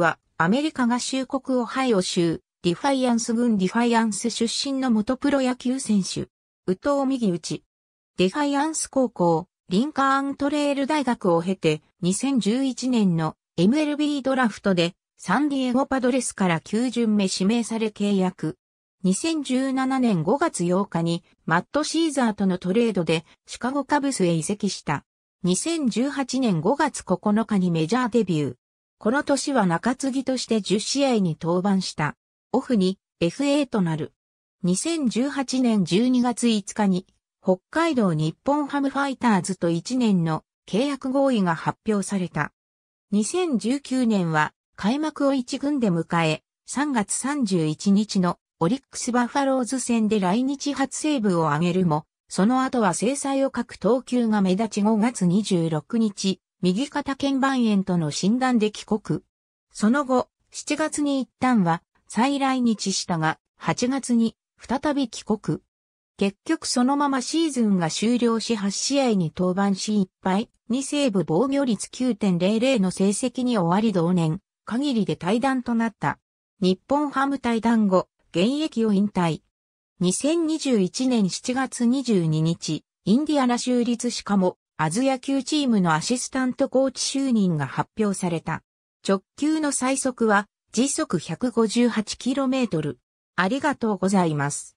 は、アメリカ合衆国オハイオ州、ディファイアンス軍ディファイアンス出身の元プロ野球選手、宇藤右打ち。ディファイアンス高校、リンカーントレール大学を経て、2011年の MLB ドラフトで、サンディエゴパドレスから9巡目指名され契約。2017年5月8日にマット・シーザーとのトレードでシカゴカブスへ移籍した。2018年5月9日にメジャーデビュー。この年は中継ぎとして10試合に登板した。オフに FA となる。2018年12月5日に北海道日本ハムファイターズと1年の契約合意が発表された。2019年は開幕を1軍で迎え、3月31日のオリックスバファローズ戦で来日初セーブを挙げるも、その後は制裁を欠く投球が目立ち5月26日、右肩腱板炎との診断で帰国。その後、7月に一旦は再来日したが、8月に再び帰国。結局そのままシーズンが終了し8試合に登板し1敗、2セーブ防御率9.00の成績に終わり同年、限りで退団となった。日本ハム退団後、現役を引退。2021年7月22日、インディアナ州立シカもアズ野球チームのアシスタントコーチ就任が発表された。直球の最速は時速 158km。ありがとうございます。